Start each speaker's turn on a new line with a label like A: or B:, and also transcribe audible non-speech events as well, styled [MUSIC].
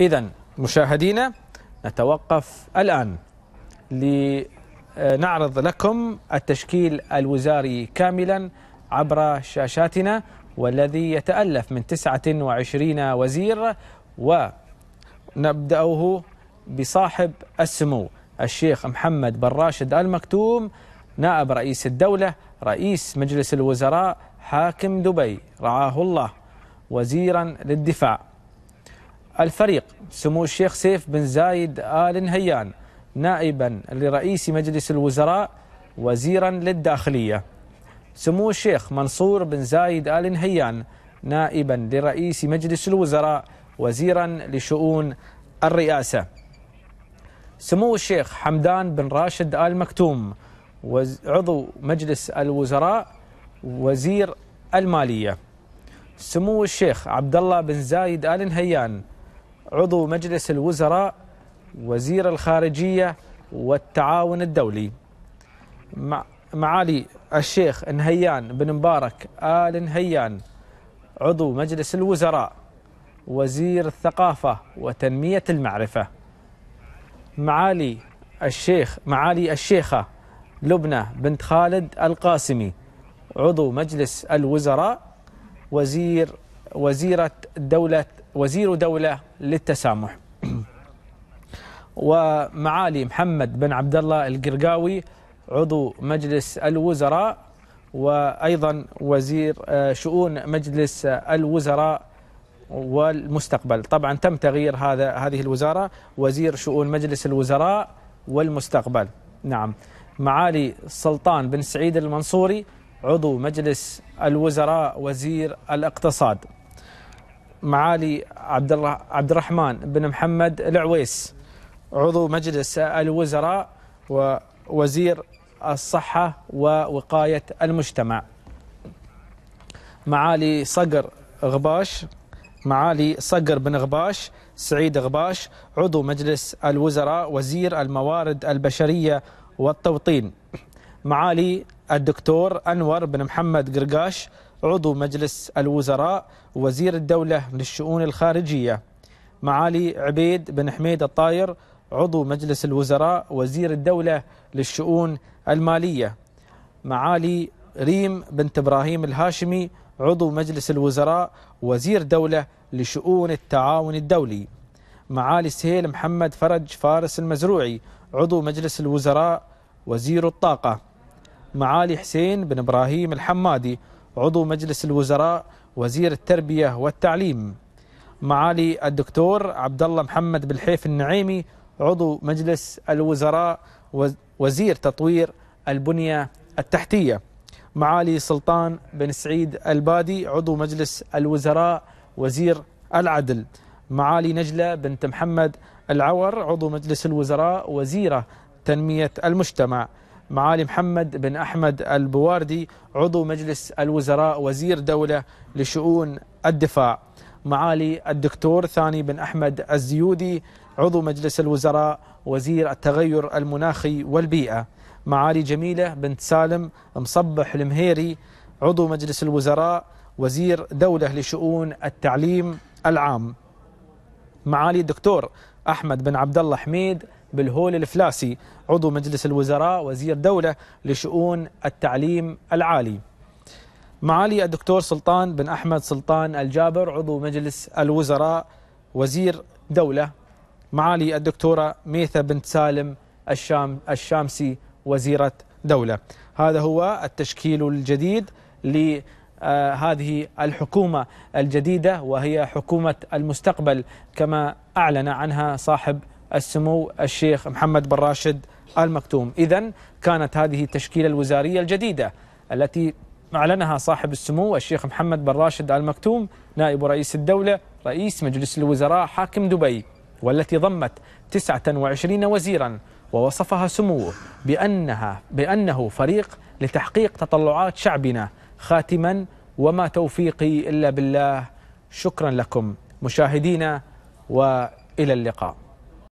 A: إذا مشاهدينا نتوقف الآن لنعرض لكم التشكيل الوزاري كاملا عبر شاشاتنا والذي يتألف من 29 وزير ونبدأه بصاحب السمو الشيخ محمد بن راشد المكتوم نائب رئيس الدولة رئيس مجلس الوزراء حاكم دبي رعاه الله وزيرا للدفاع الفريق سمو الشيخ سيف بن زايد آل نهيان نائبا لرئيس مجلس الوزراء وزيرا للداخلية سمو الشيخ منصور بن زايد آل نهيان نائبا لرئيس مجلس الوزراء وزيرا لشؤون الرئاسة سمو الشيخ حمدان بن راشد آل مكتوم عضو مجلس الوزراء وزير المالية سمو الشيخ عبد الله بن زايد آل نهيان عضو مجلس الوزراء وزير الخارجية والتعاون الدولي معالي الشيخ نهيان بن مبارك آل نهيان عضو مجلس الوزراء وزير الثقافة وتنمية المعرفة معالي الشيخ معالي الشيخة لبنى بنت خالد القاسمي عضو مجلس الوزراء وزير وزيرة دولة وزير دولة للتسامح [CLEARS THROAT] ومعالي محمد بن عبد الله القرقاوي عضو مجلس الوزراء وأيضا وزير آه، شؤون مجلس آه، الوزراء والمستقبل طبعا تم تغيير هذا هذه الوزارة وزير شؤون مجلس الوزراء والمستقبل نعم معالي سلطان بن سعيد المنصوري عضو مجلس الوزراء وزير الاقتصاد معالي عبد الله عبد الرحمن بن محمد العويس عضو مجلس الوزراء ووزير الصحة ووقاية المجتمع معالي صقر غباش معالي صقر بن غباش سعيد غباش عضو مجلس الوزراء وزير الموارد البشرية والتوطين معالي الدكتور أنور بن محمد قرقاش عضو مجلس الوزراء وزير الدولة للشؤون الخارجية معالي عبيد بن حميد الطاير عضو مجلس الوزراء وزير الدولة للشؤون المالية معالي ريم بنت إبراهيم الهاشمي عضو مجلس الوزراء وزير دولة لشؤون التعاون الدولي معالي سهيل محمد فرج فارس المزروعي عضو مجلس الوزراء وزير الطاقة معالي حسين بن إبراهيم الحمادي عضو مجلس الوزراء وزير التربية والتعليم معالي الدكتور عبد الله محمد بالحيف النعيمي عضو مجلس الوزراء وزير تطوير البنية التحتية معالي سلطان بن سعيد البادي عضو مجلس الوزراء وزير العدل معالي نجلة بنت محمد العور عضو مجلس الوزراء وزيرة تنمية المجتمع معالي محمد بن أحمد البواردي عضو مجلس الوزراء وزير دولة لشؤون الدفاع معالي الدكتور ثاني بن أحمد الزيودي عضو مجلس الوزراء وزير التغير المناخي والبيئة معالي جميلة بنت سالم مصبح المهيري عضو مجلس الوزراء وزير دولة لشؤون التعليم العام معالي الدكتور أحمد بن عبد الله حميد بالهول الفلاسي عضو مجلس الوزراء وزير دولة لشؤون التعليم العالي معالي الدكتور سلطان بن أحمد سلطان الجابر عضو مجلس الوزراء وزير دولة معالي الدكتورة ميثة بنت سالم الشام الشامسي وزيرة دولة هذا هو التشكيل الجديد ل آه، هذه الحكومة الجديدة وهي حكومة المستقبل كما أعلن عنها صاحب السمو الشيخ محمد بن راشد آل مكتوم إذا كانت هذه التشكيلة الوزارية الجديدة التي أعلنها صاحب السمو الشيخ محمد بن راشد آل مكتوم نائب رئيس الدولة رئيس مجلس الوزراء حاكم دبي والتي ضمت 29 وزيرا ووصفها سموه بأنها بأنه فريق لتحقيق تطلعات شعبنا خاتما وما توفيقي إلا بالله شكرا لكم مشاهدينا وإلى اللقاء